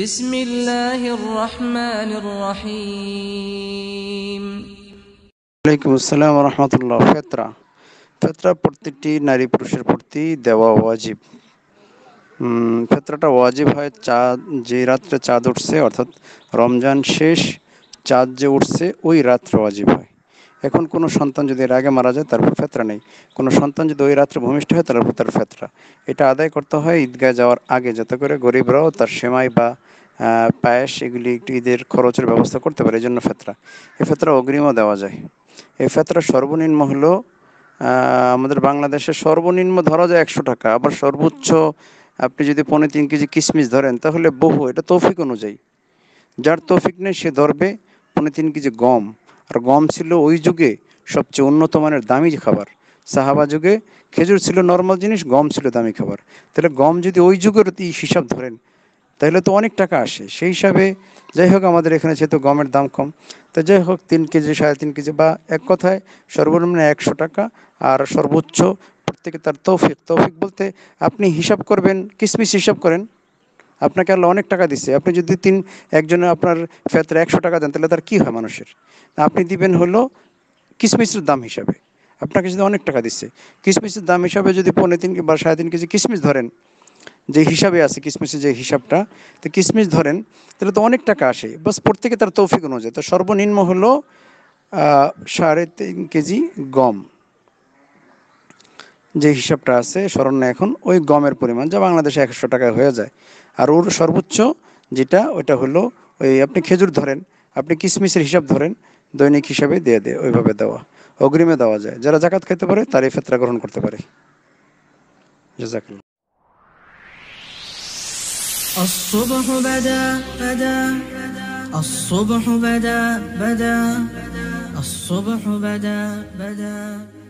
بسم الله الرحمن الرحيم ওয়ালাইকুম আসসালাম রহমতুল্লাহ ফেতরা ফেতরা প্রতিটি নারী পুরুষের প্রতি দেওয়া ওয়াজিব ফেতরাটা ওয়াজিব হয় চাঁদ যে রাত্রে চাঁদ উঠছে অর্থাৎ রমজান শেষ চাঁদ যে উঠছে ওই রাত্রে ওয়াজিব হয় এখন কোনো সন্তান যদি এর আগে মারা যায় তার উপর ফেতরা নেই কোনো সন্তান যদি ওই রাত্রে ভূমিষ্ঠ হয় তার উপর তার ফেতরা এটা আদায় করতে হয় ঈদগায় যাওয়ার আগে যাতে করে গরিবরাও তার সেমাই বা পায়েস এগুলি একটু ঈদের খরচের ব্যবস্থা করতে পারে এই জন্য ফেতরা এই ফেতরা অগ্রিমও দেওয়া যায় এই ফেতরা সর্বনিম্ন হলো আমাদের বাংলাদেশে সর্বনিম্ন ধরা যায় একশো টাকা আবার সর্বোচ্চ আপনি যদি পনেরো তিন কেজি কিশমিশ ধরেন তাহলে বহু এটা তৌফিক অনুযায়ী যার তৌফিক নেই সে ধরবে পনেরো তিন কেজি গম আর গম ছিল ওই যুগে সবচেয়ে উন্নত মানের দামি খাবার সাহাবা যুগে খেজুর ছিল নর্মাল জিনিস গম ছিল দামি খাবার তাহলে গম যদি ওই যুগের হিসাব ধরেন তাহলে তো অনেক টাকা আসে সেই হিসাবে যাই হোক আমাদের এখানে যেহেতু গমের দাম কম তো যাই হোক তিন কেজি সাড়ে তিন কেজি বা এক কথায় সর্বনিম্ন একশো টাকা আর সর্বোচ্চ প্রত্যেকে তার তৌফিক তৌফিক বলতে আপনি হিসাব করবেন কিসমিস হিসাব করেন আপনাকে আল্লাহ অনেক টাকা দিচ্ছে আপনি যদি তিন একজনে আপনার ফেতরে একশো টাকা দেন তাহলে তার কী হয় মানুষের আপনি দিবেন হলো কিসমিসের দাম হিসাবে আপনাকে যদি অনেক টাকা দিচ্ছে কিসমিসের দাম হিসাবে যদি পনেরো তিন বা সাড়ে তিন কেজি কিসমিস ধরেন যে হিসাবে আছে কিসমিসের যে হিসাবটা তো কিসমিস ধরেন তাহলে তো অনেক টাকা আসে বাস প্রত্যেকে তার তৌফিক অনুযায়ী তো সর্বনিম্ন হলো সাড়ে তিন কেজি গম যে হিসাবটা আছে স্মরণে এখন ওই গমের পরিমাণ যা বাংলাদেশে একশো টাকা হয়ে যায় আর ওর সর্বোচ্চ যেটা ওইটা হলো ওই আপনি খেজুর ধরেন আপনি কিসমিসের হিসাব ধরেন দৈনিক হিসাবে দিয়ে দেয় ওইভাবে দেওয়া অগ্রিমে দেওয়া যায় যারা জাকাত খেতে পারে তারই ফেতরা গ্রহণ করতে পারে الصبح بدا بدا الصبح بدا بدا الصبح بدا بدا